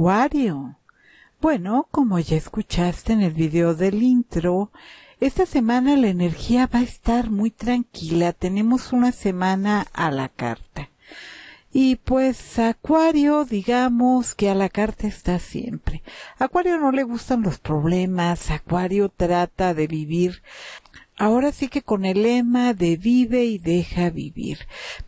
Acuario. Bueno, como ya escuchaste en el video del intro, esta semana la energía va a estar muy tranquila. Tenemos una semana a la carta. Y pues Acuario, digamos que a la carta está siempre. Acuario no le gustan los problemas, Acuario trata de vivir ahora sí que con el lema de vive y deja vivir.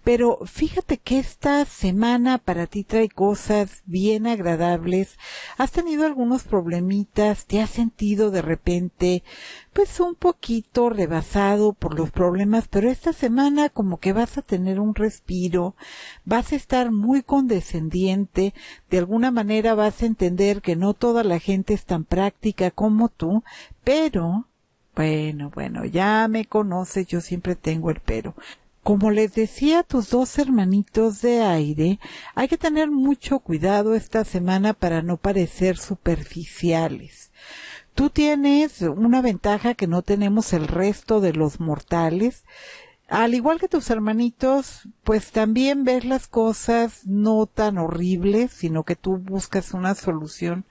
Pero fíjate que esta semana para ti trae cosas bien agradables. Has tenido algunos problemitas, te has sentido de repente pues un poquito rebasado por los problemas, pero esta semana como que vas a tener un respiro, vas a estar muy condescendiente, de alguna manera vas a entender que no toda la gente es tan práctica como tú, pero bueno, bueno, ya me conoces, yo siempre tengo el pero. Como les decía a tus dos hermanitos de aire, hay que tener mucho cuidado esta semana para no parecer superficiales. Tú tienes una ventaja que no tenemos el resto de los mortales. Al igual que tus hermanitos, pues también ves las cosas no tan horribles, sino que tú buscas una solución.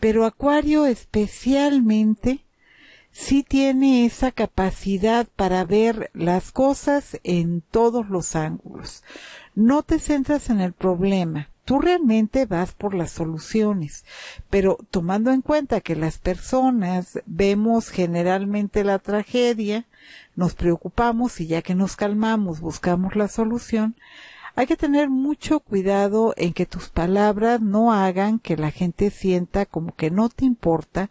Pero Acuario especialmente si tiene esa capacidad para ver las cosas en todos los ángulos. No te centras en el problema. Tú realmente vas por las soluciones, pero tomando en cuenta que las personas vemos generalmente la tragedia, nos preocupamos y ya que nos calmamos buscamos la solución, hay que tener mucho cuidado en que tus palabras no hagan que la gente sienta como que no te importa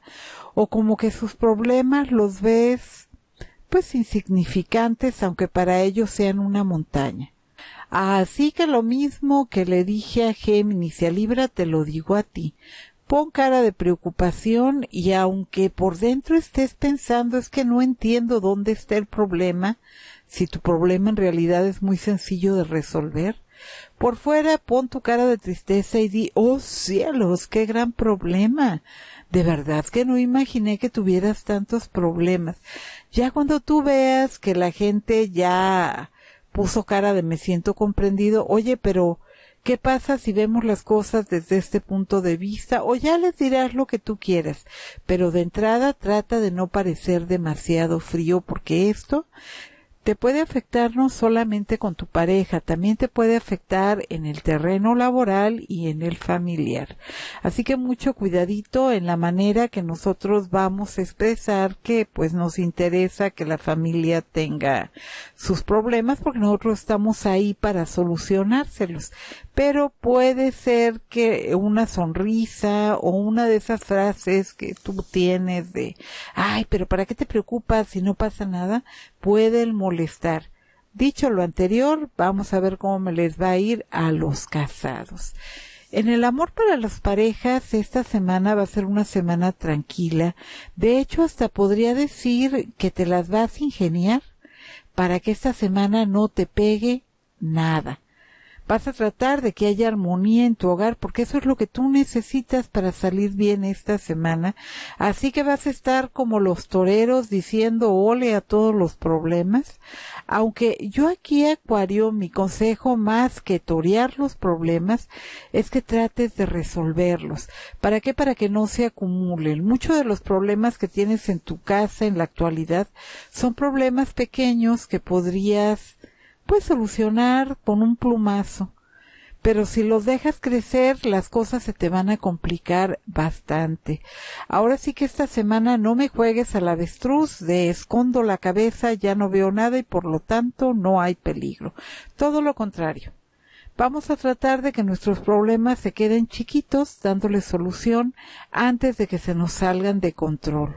o como que sus problemas los ves pues insignificantes aunque para ellos sean una montaña. Así que lo mismo que le dije a Géminis y Libra te lo digo a ti. Pon cara de preocupación y aunque por dentro estés pensando es que no entiendo dónde está el problema, si tu problema en realidad es muy sencillo de resolver, por fuera pon tu cara de tristeza y di, oh cielos, qué gran problema. De verdad que no imaginé que tuvieras tantos problemas. Ya cuando tú veas que la gente ya puso cara de me siento comprendido, oye, pero ¿qué pasa si vemos las cosas desde este punto de vista? O ya les dirás lo que tú quieras, pero de entrada trata de no parecer demasiado frío porque esto te puede afectar no solamente con tu pareja, también te puede afectar en el terreno laboral y en el familiar. Así que mucho cuidadito en la manera que nosotros vamos a expresar que pues nos interesa que la familia tenga sus problemas porque nosotros estamos ahí para solucionárselos. Pero puede ser que una sonrisa o una de esas frases que tú tienes de, ay, pero ¿para qué te preocupas si no pasa nada? pueden molestar. Dicho lo anterior, vamos a ver cómo les va a ir a los casados. En el amor para las parejas, esta semana va a ser una semana tranquila. De hecho, hasta podría decir que te las vas a ingeniar para que esta semana no te pegue nada. Vas a tratar de que haya armonía en tu hogar porque eso es lo que tú necesitas para salir bien esta semana. Así que vas a estar como los toreros diciendo ole a todos los problemas. Aunque yo aquí, Acuario, mi consejo más que torear los problemas es que trates de resolverlos. ¿Para qué? Para que no se acumulen. Muchos de los problemas que tienes en tu casa en la actualidad son problemas pequeños que podrías puedes solucionar con un plumazo, pero si los dejas crecer, las cosas se te van a complicar bastante. Ahora sí que esta semana no me juegues al avestruz, de escondo la cabeza, ya no veo nada y por lo tanto no hay peligro. Todo lo contrario. Vamos a tratar de que nuestros problemas se queden chiquitos, dándoles solución antes de que se nos salgan de control.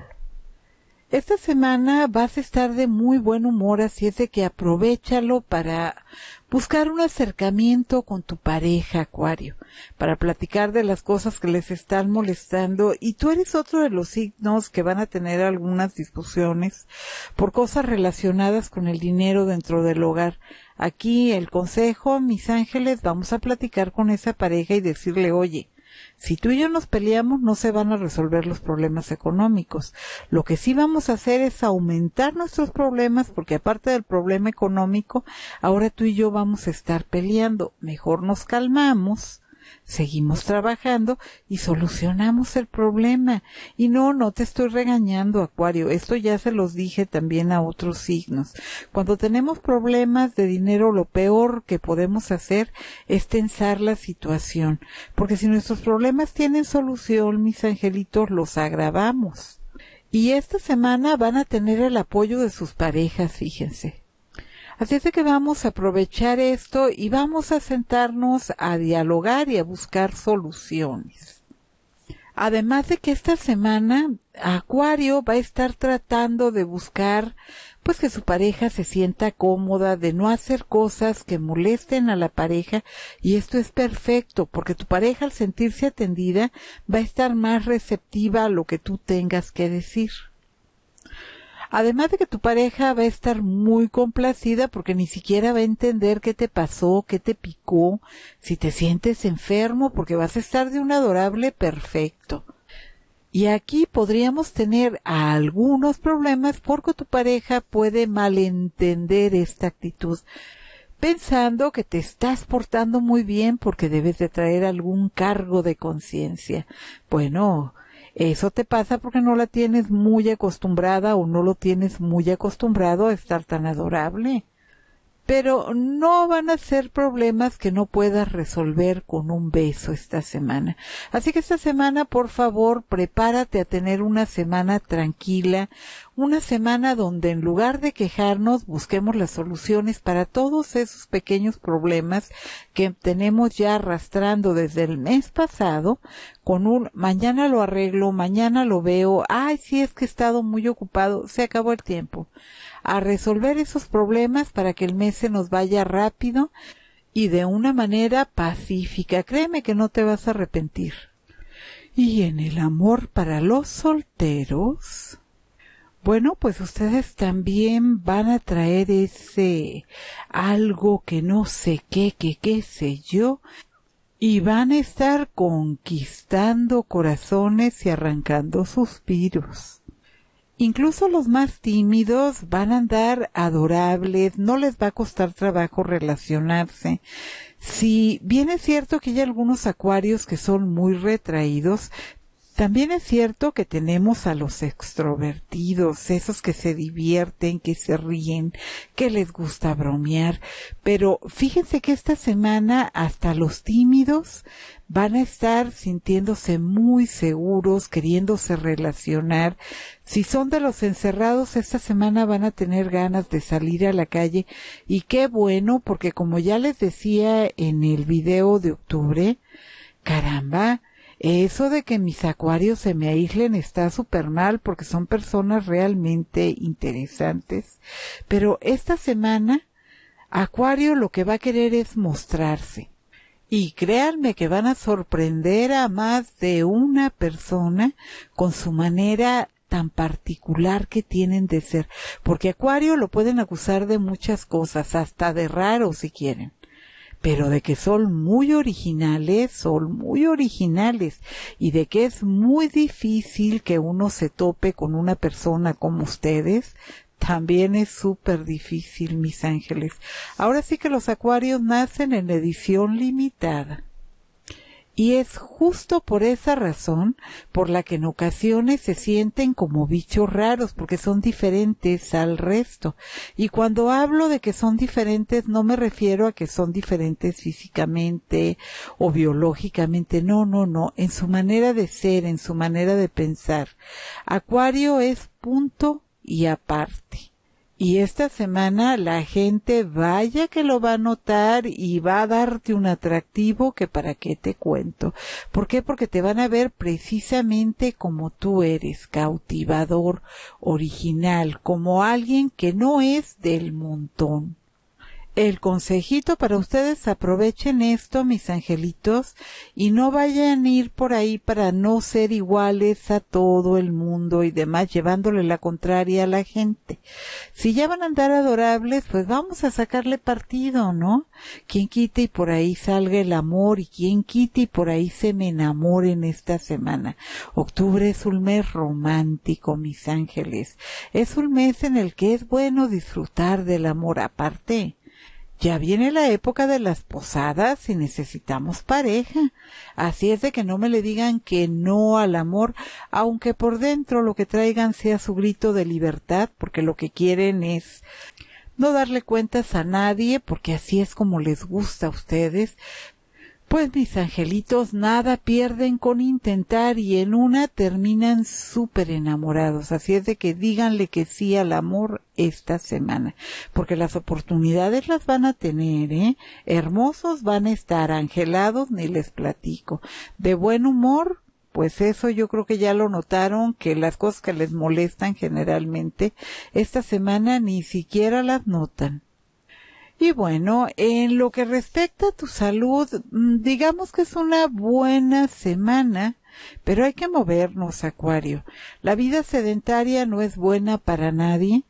Esta semana vas a estar de muy buen humor, así es de que aprovechalo para buscar un acercamiento con tu pareja, Acuario, para platicar de las cosas que les están molestando. Y tú eres otro de los signos que van a tener algunas discusiones por cosas relacionadas con el dinero dentro del hogar. Aquí el consejo, mis ángeles, vamos a platicar con esa pareja y decirle, oye, si tú y yo nos peleamos, no se van a resolver los problemas económicos. Lo que sí vamos a hacer es aumentar nuestros problemas, porque aparte del problema económico, ahora tú y yo vamos a estar peleando. Mejor nos calmamos, seguimos trabajando y solucionamos el problema. Y no, no te estoy regañando, Acuario, esto ya se los dije también a otros signos. Cuando tenemos problemas de dinero, lo peor que podemos hacer es tensar la situación, porque si nuestros problemas tienen solución, mis angelitos, los agravamos. Y esta semana van a tener el apoyo de sus parejas, fíjense Así es de que vamos a aprovechar esto y vamos a sentarnos a dialogar y a buscar soluciones. Además de que esta semana Acuario va a estar tratando de buscar pues que su pareja se sienta cómoda, de no hacer cosas que molesten a la pareja y esto es perfecto porque tu pareja al sentirse atendida va a estar más receptiva a lo que tú tengas que decir. Además de que tu pareja va a estar muy complacida porque ni siquiera va a entender qué te pasó, qué te picó, si te sientes enfermo, porque vas a estar de un adorable perfecto. Y aquí podríamos tener algunos problemas porque tu pareja puede malentender esta actitud, pensando que te estás portando muy bien porque debes de traer algún cargo de conciencia. Bueno, eso te pasa porque no la tienes muy acostumbrada o no lo tienes muy acostumbrado a estar tan adorable pero no van a ser problemas que no puedas resolver con un beso esta semana. Así que esta semana, por favor, prepárate a tener una semana tranquila, una semana donde en lugar de quejarnos, busquemos las soluciones para todos esos pequeños problemas que tenemos ya arrastrando desde el mes pasado, con un mañana lo arreglo, mañana lo veo, ay, si es que he estado muy ocupado, se acabó el tiempo a resolver esos problemas para que el mes se nos vaya rápido y de una manera pacífica. Créeme que no te vas a arrepentir. Y en el amor para los solteros, bueno, pues ustedes también van a traer ese algo que no sé qué, qué qué sé yo, y van a estar conquistando corazones y arrancando suspiros. Incluso los más tímidos van a andar adorables, no les va a costar trabajo relacionarse. Si bien es cierto que hay algunos acuarios que son muy retraídos, también es cierto que tenemos a los extrovertidos, esos que se divierten, que se ríen, que les gusta bromear, pero fíjense que esta semana hasta los tímidos van a estar sintiéndose muy seguros, queriéndose relacionar. Si son de los encerrados, esta semana van a tener ganas de salir a la calle y qué bueno, porque como ya les decía en el video de octubre, caramba, eso de que mis acuarios se me aíslen está súper mal porque son personas realmente interesantes. Pero esta semana, Acuario lo que va a querer es mostrarse. Y créanme que van a sorprender a más de una persona con su manera tan particular que tienen de ser, porque Acuario lo pueden acusar de muchas cosas, hasta de raro si quieren, pero de que son muy originales, son muy originales y de que es muy difícil que uno se tope con una persona como ustedes, también es súper difícil, mis ángeles. Ahora sí que los acuarios nacen en edición limitada. Y es justo por esa razón por la que en ocasiones se sienten como bichos raros, porque son diferentes al resto. Y cuando hablo de que son diferentes, no me refiero a que son diferentes físicamente o biológicamente, no, no, no, en su manera de ser, en su manera de pensar. Acuario es punto y aparte. Y esta semana la gente vaya que lo va a notar y va a darte un atractivo que para qué te cuento. ¿Por qué? Porque te van a ver precisamente como tú eres, cautivador, original, como alguien que no es del montón el consejito para ustedes, aprovechen esto, mis angelitos, y no vayan a ir por ahí para no ser iguales a todo el mundo y demás, llevándole la contraria a la gente. Si ya van a andar adorables, pues vamos a sacarle partido, ¿no? Quien quite y por ahí salga el amor y quien quite y por ahí se me en esta semana. Octubre es un mes romántico, mis ángeles. Es un mes en el que es bueno disfrutar del amor aparte ya viene la época de las posadas y necesitamos pareja. Así es de que no me le digan que no al amor, aunque por dentro lo que traigan sea su grito de libertad, porque lo que quieren es no darle cuentas a nadie, porque así es como les gusta a ustedes, pues mis angelitos nada pierden con intentar y en una terminan súper enamorados. Así es de que díganle que sí al amor esta semana, porque las oportunidades las van a tener, ¿eh? Hermosos van a estar, angelados ni les platico. De buen humor, pues eso yo creo que ya lo notaron, que las cosas que les molestan generalmente, esta semana ni siquiera las notan. Y bueno, en lo que respecta a tu salud, mm, digamos que es una buena semana, pero hay que movernos, Acuario. La vida sedentaria no es buena para nadie.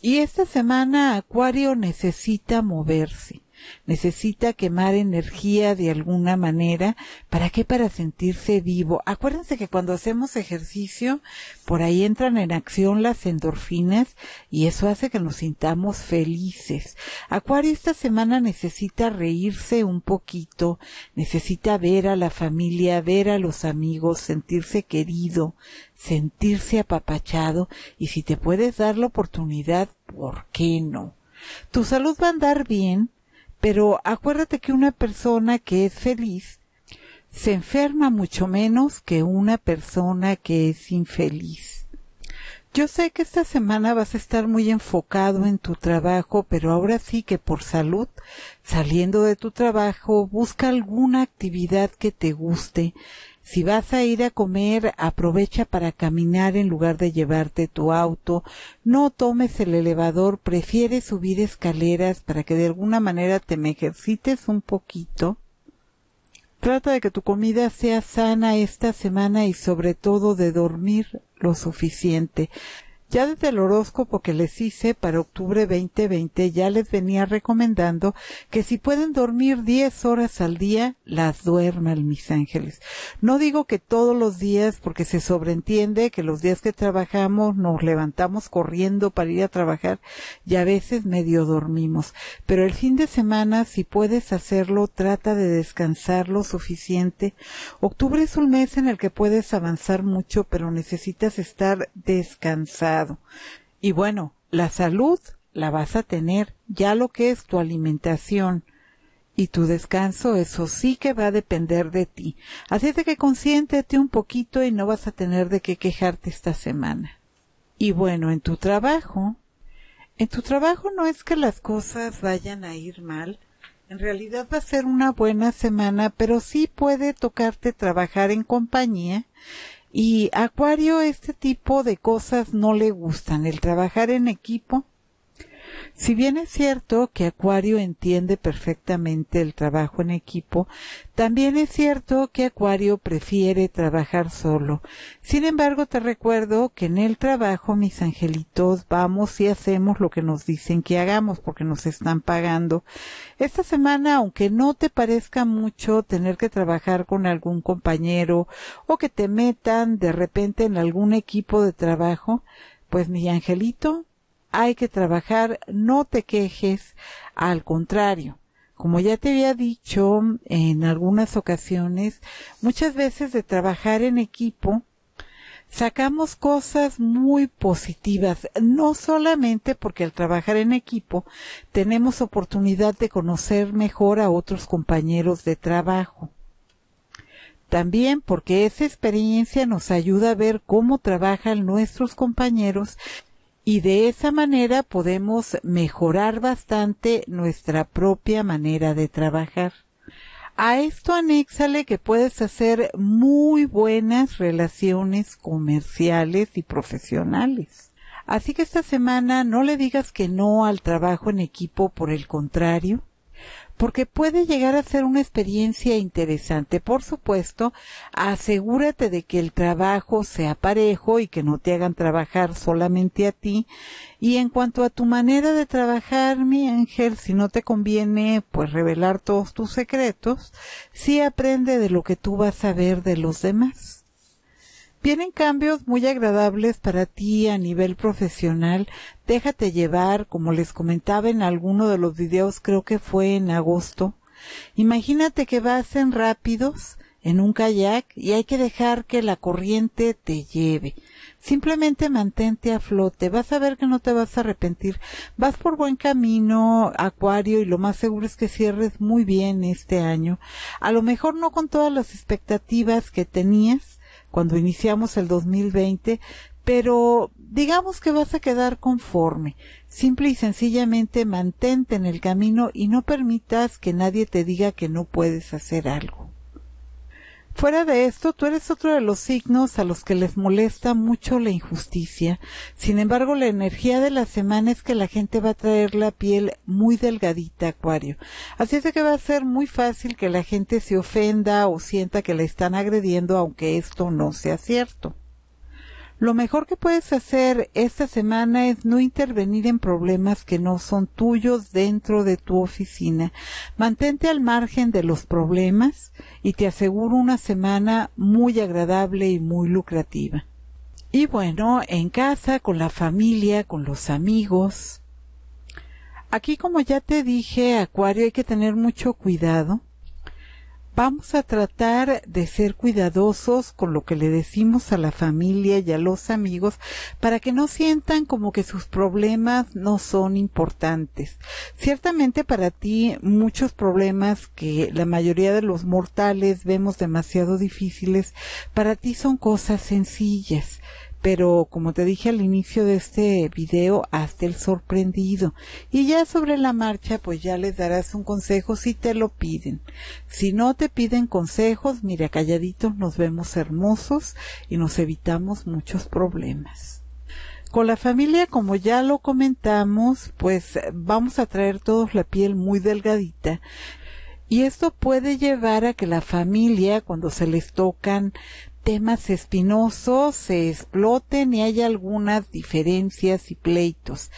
Y esta semana Acuario necesita moverse. Necesita quemar energía de alguna manera. ¿Para qué? Para sentirse vivo. Acuérdense que cuando hacemos ejercicio, por ahí entran en acción las endorfinas y eso hace que nos sintamos felices. Acuario esta semana necesita reírse un poquito, necesita ver a la familia, ver a los amigos, sentirse querido, sentirse apapachado y si te puedes dar la oportunidad, ¿por qué no? Tu salud va a andar bien pero acuérdate que una persona que es feliz se enferma mucho menos que una persona que es infeliz. Yo sé que esta semana vas a estar muy enfocado en tu trabajo, pero ahora sí que por salud, saliendo de tu trabajo, busca alguna actividad que te guste, si vas a ir a comer, aprovecha para caminar en lugar de llevarte tu auto. No tomes el elevador, prefiere subir escaleras para que de alguna manera te me ejercites un poquito. Trata de que tu comida sea sana esta semana y sobre todo de dormir lo suficiente. Ya desde el horóscopo que les hice para octubre 2020 ya les venía recomendando que si pueden dormir 10 horas al día, las duerman mis ángeles. No digo que todos los días porque se sobreentiende que los días que trabajamos nos levantamos corriendo para ir a trabajar y a veces medio dormimos. Pero el fin de semana, si puedes hacerlo, trata de descansar lo suficiente. Octubre es un mes en el que puedes avanzar mucho, pero necesitas estar descansado y bueno, la salud la vas a tener, ya lo que es tu alimentación y tu descanso, eso sí que va a depender de ti. Así es de que consiéntete un poquito y no vas a tener de qué quejarte esta semana. Y bueno, en tu trabajo, en tu trabajo no es que las cosas vayan a ir mal, en realidad va a ser una buena semana, pero sí puede tocarte trabajar en compañía y Acuario este tipo de cosas no le gustan, el trabajar en equipo si bien es cierto que Acuario entiende perfectamente el trabajo en equipo, también es cierto que Acuario prefiere trabajar solo. Sin embargo, te recuerdo que en el trabajo, mis angelitos, vamos y hacemos lo que nos dicen que hagamos porque nos están pagando. Esta semana, aunque no te parezca mucho tener que trabajar con algún compañero o que te metan de repente en algún equipo de trabajo, pues mi angelito, hay que trabajar, no te quejes, al contrario. Como ya te había dicho en algunas ocasiones, muchas veces de trabajar en equipo, sacamos cosas muy positivas, no solamente porque al trabajar en equipo tenemos oportunidad de conocer mejor a otros compañeros de trabajo, también porque esa experiencia nos ayuda a ver cómo trabajan nuestros compañeros y de esa manera podemos mejorar bastante nuestra propia manera de trabajar. A esto anéxale que puedes hacer muy buenas relaciones comerciales y profesionales. Así que esta semana no le digas que no al trabajo en equipo, por el contrario, porque puede llegar a ser una experiencia interesante. Por supuesto, asegúrate de que el trabajo sea parejo y que no te hagan trabajar solamente a ti. Y en cuanto a tu manera de trabajar, mi ángel, si no te conviene, pues revelar todos tus secretos, sí aprende de lo que tú vas a ver de los demás. Vienen cambios muy agradables para ti a nivel profesional. Déjate llevar, como les comentaba en alguno de los videos, creo que fue en agosto. Imagínate que vas en rápidos, en un kayak, y hay que dejar que la corriente te lleve. Simplemente mantente a flote, vas a ver que no te vas a arrepentir. Vas por buen camino, Acuario, y lo más seguro es que cierres muy bien este año. A lo mejor no con todas las expectativas que tenías, cuando iniciamos el 2020, pero digamos que vas a quedar conforme. Simple y sencillamente mantente en el camino y no permitas que nadie te diga que no puedes hacer algo. Fuera de esto, tú eres otro de los signos a los que les molesta mucho la injusticia. Sin embargo, la energía de la semana es que la gente va a traer la piel muy delgadita, Acuario. Así es de que va a ser muy fácil que la gente se ofenda o sienta que la están agrediendo, aunque esto no sea cierto. Lo mejor que puedes hacer esta semana es no intervenir en problemas que no son tuyos dentro de tu oficina. Mantente al margen de los problemas y te aseguro una semana muy agradable y muy lucrativa. Y bueno, en casa, con la familia, con los amigos. Aquí, como ya te dije, Acuario, hay que tener mucho cuidado vamos a tratar de ser cuidadosos con lo que le decimos a la familia y a los amigos para que no sientan como que sus problemas no son importantes. Ciertamente para ti muchos problemas que la mayoría de los mortales vemos demasiado difíciles, para ti son cosas sencillas pero como te dije al inicio de este video, hazte el sorprendido. Y ya sobre la marcha, pues ya les darás un consejo si te lo piden. Si no te piden consejos, mire, calladitos nos vemos hermosos y nos evitamos muchos problemas. Con la familia, como ya lo comentamos, pues vamos a traer todos la piel muy delgadita. Y esto puede llevar a que la familia, cuando se les tocan temas espinosos se exploten y hay algunas diferencias y pleitos.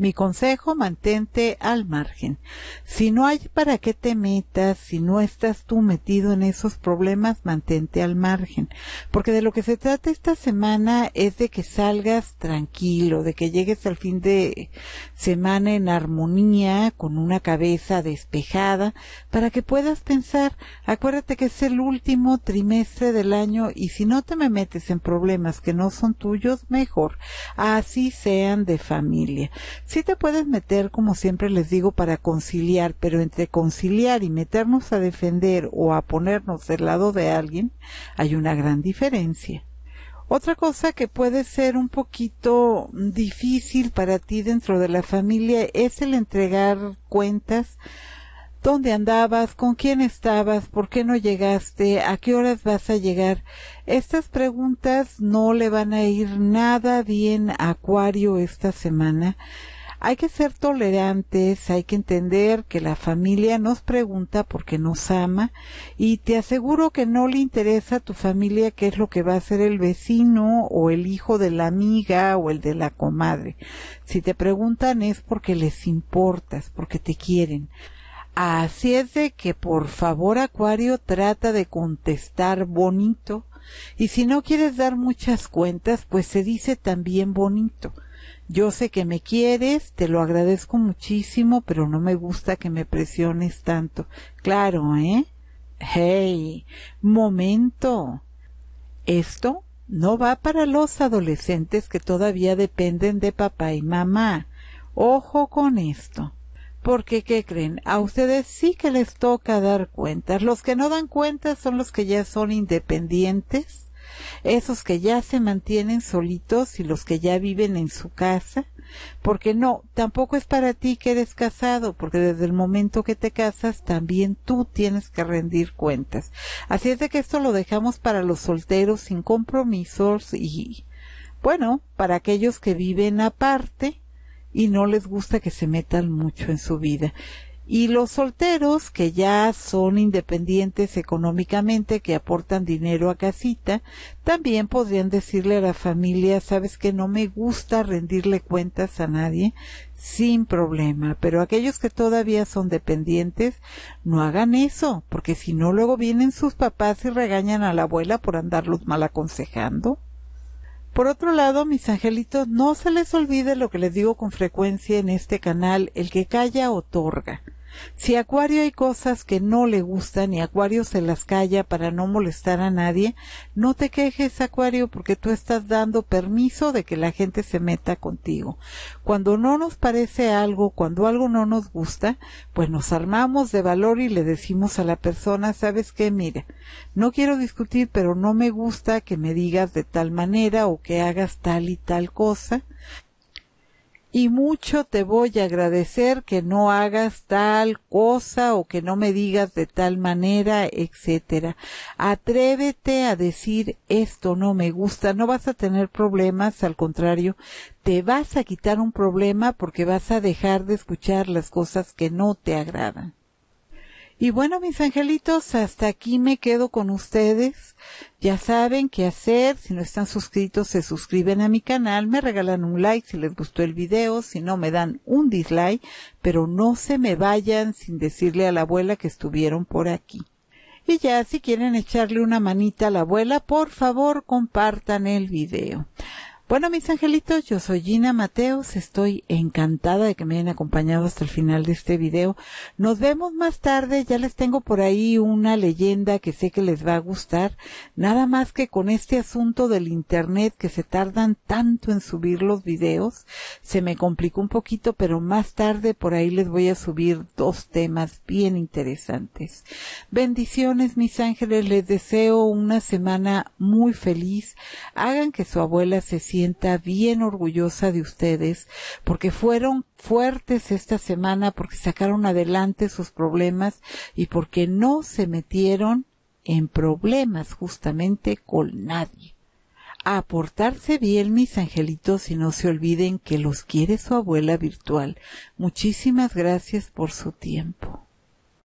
Mi consejo, mantente al margen. Si no hay para qué te metas, si no estás tú metido en esos problemas, mantente al margen. Porque de lo que se trata esta semana es de que salgas tranquilo, de que llegues al fin de semana en armonía, con una cabeza despejada, para que puedas pensar, acuérdate que es el último trimestre del año y si no te me metes en problemas que no son tuyos, mejor, así sean de familia. Sí te puedes meter, como siempre les digo, para conciliar, pero entre conciliar y meternos a defender o a ponernos del lado de alguien, hay una gran diferencia. Otra cosa que puede ser un poquito difícil para ti dentro de la familia es el entregar cuentas dónde andabas, con quién estabas, por qué no llegaste, a qué horas vas a llegar. Estas preguntas no le van a ir nada bien a Acuario esta semana. Hay que ser tolerantes, hay que entender que la familia nos pregunta porque nos ama y te aseguro que no le interesa a tu familia qué es lo que va a hacer el vecino o el hijo de la amiga o el de la comadre. Si te preguntan es porque les importas, porque te quieren. Así es de que por favor Acuario trata de contestar bonito y si no quieres dar muchas cuentas pues se dice también bonito yo sé que me quieres, te lo agradezco muchísimo, pero no me gusta que me presiones tanto. Claro, ¿eh? Hey, momento. Esto no va para los adolescentes que todavía dependen de papá y mamá. Ojo con esto. Porque, ¿qué creen? A ustedes sí que les toca dar cuentas. Los que no dan cuentas son los que ya son independientes esos que ya se mantienen solitos y los que ya viven en su casa, porque no, tampoco es para ti que eres casado, porque desde el momento que te casas también tú tienes que rendir cuentas. Así es de que esto lo dejamos para los solteros sin compromisos y, bueno, para aquellos que viven aparte y no les gusta que se metan mucho en su vida. Y los solteros que ya son independientes económicamente, que aportan dinero a casita, también podrían decirle a la familia, sabes que no me gusta rendirle cuentas a nadie sin problema, pero aquellos que todavía son dependientes, no hagan eso, porque si no luego vienen sus papás y regañan a la abuela por andarlos mal aconsejando. Por otro lado, mis angelitos, no se les olvide lo que les digo con frecuencia en este canal, el que calla otorga. Si Acuario hay cosas que no le gustan y Acuario se las calla para no molestar a nadie, no te quejes Acuario porque tú estás dando permiso de que la gente se meta contigo. Cuando no nos parece algo, cuando algo no nos gusta, pues nos armamos de valor y le decimos a la persona, sabes qué, mira, no quiero discutir, pero no me gusta que me digas de tal manera o que hagas tal y tal cosa y mucho te voy a agradecer que no hagas tal cosa o que no me digas de tal manera, etcétera. Atrévete a decir esto no me gusta, no vas a tener problemas, al contrario, te vas a quitar un problema porque vas a dejar de escuchar las cosas que no te agradan. Y bueno, mis angelitos, hasta aquí me quedo con ustedes. Ya saben qué hacer. Si no están suscritos, se suscriben a mi canal, me regalan un like si les gustó el video, si no me dan un dislike, pero no se me vayan sin decirle a la abuela que estuvieron por aquí. Y ya si quieren echarle una manita a la abuela, por favor compartan el video. Bueno, mis angelitos, yo soy Gina Mateos. Estoy encantada de que me hayan acompañado hasta el final de este video. Nos vemos más tarde. Ya les tengo por ahí una leyenda que sé que les va a gustar. Nada más que con este asunto del internet que se tardan tanto en subir los videos, se me complicó un poquito, pero más tarde por ahí les voy a subir dos temas bien interesantes. Bendiciones, mis ángeles. Les deseo una semana muy feliz. Hagan que su abuela se bien orgullosa de ustedes porque fueron fuertes esta semana, porque sacaron adelante sus problemas y porque no se metieron en problemas justamente con nadie. A bien, mis angelitos, y no se olviden que los quiere su abuela virtual. Muchísimas gracias por su tiempo.